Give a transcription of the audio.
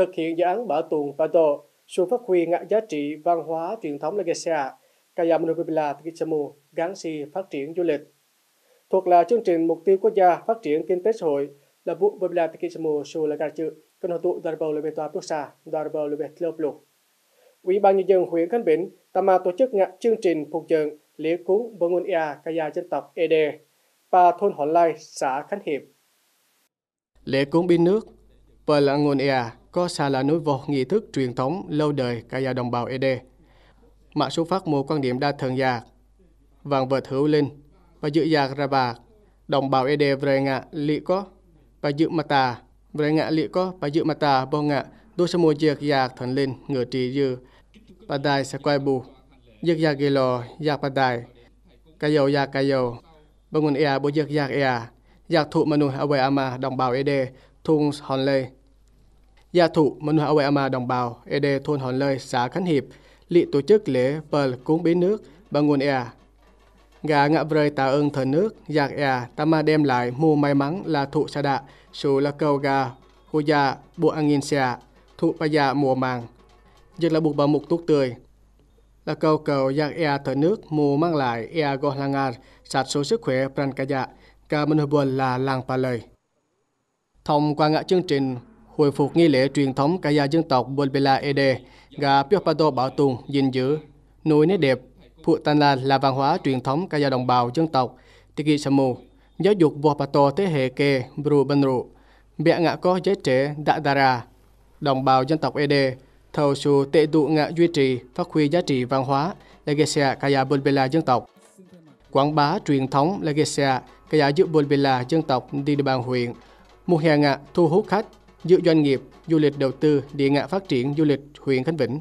thực hiện dự án bảo tồn và tổ xuống phát huy ngã giá trị văn hóa truyền thống Legacia, Kayamunupila Tikichamu, gắn si phát triển du lịch. Thuộc là chương trình Mục tiêu Quốc gia Phát triển Kinh tế Xã hội là vụ Biblia Tikichamu Su Lagachu, Cần hợp tụ Darbao Lê Bê Toa Quốc Sa, Darbao Lê Bê Ủy ban Nhân dân huyện Khánh Vĩnh tạm mà tổ chức ngã chương trình phục dựng lễ cúng Bơ Nguồn ea Kaya dân tộc ED và thôn Hòn Lai, xã Khánh Hiệp. Lễ cúng pin nước bởi là Nguồn ea Kosa là núi vột nghi thức truyền thống lâu đời cả gia đồng bào ED. mã số phát mua quan điểm đa thần giạc, vàng vật hữu linh, và dự giạc ra bạc, đồng bào ED về ngạ lị có, và dự mà tà, về ngạ lị có, và dự mà tà bò ngạ, đô sa mùa diệt giạc thần linh, ngựa trì dư, và đài sẽ quay bù, diệt giạc ghi lò, giạc bà đài, cà dầu giạc cà dầu, bà nguồn ea bố diệt giạc ea, giạc thụ mà nụ ở về ama đồng bào ED, thung hòn lê gia dạ thụ Minh Hòa Uệ ma đồng bào ED thôn Hòn Lơi, xã Khánh Hiệp, lị tổ chức lễ Pearl cúng bế nước bằng nguồn ea. Gà ngạ vơi tạ ơn thần nước, giạc ea, ma đem lại mua may mắn là thụ sa đạ, số là cầu gà, khu gia, bộ ăn nghìn xe, thụ bà già mùa màng. Dược là buộc bà mục túc tươi. Là cầu cầu giạc ea thần nước mù mang lại ea gò lang ar, sạt số sức khỏe pran cả dạ, cả Minh Hòa Buồn là làng pa lời. Thông qua ngã chương trình hồi phục nghi lễ truyền thống cả gia dân tộc Bolbela Ede và Piopato bảo tồn, gìn giữ, nuôi nét đẹp, phụ tàn là, là văn hóa truyền thống cả gia đồng bào dân tộc Tiki Samu, giáo dục Vopato thế hệ kê Bru Banru, bịa ngạ có giới trẻ Dadara, đồng bào dân tộc Ede, thầu sự tệ tụ ngạ duy trì, phát huy giá trị văn hóa Legesia Kaya Bolbela dân tộc, quảng bá truyền thống Legesia Kaya Dự Bolbela dân tộc đi địa bàn huyện, một hè ngạ thu hút khách giữa doanh nghiệp, du lịch đầu tư, địa ngã phát triển du lịch huyện Khánh Vĩnh.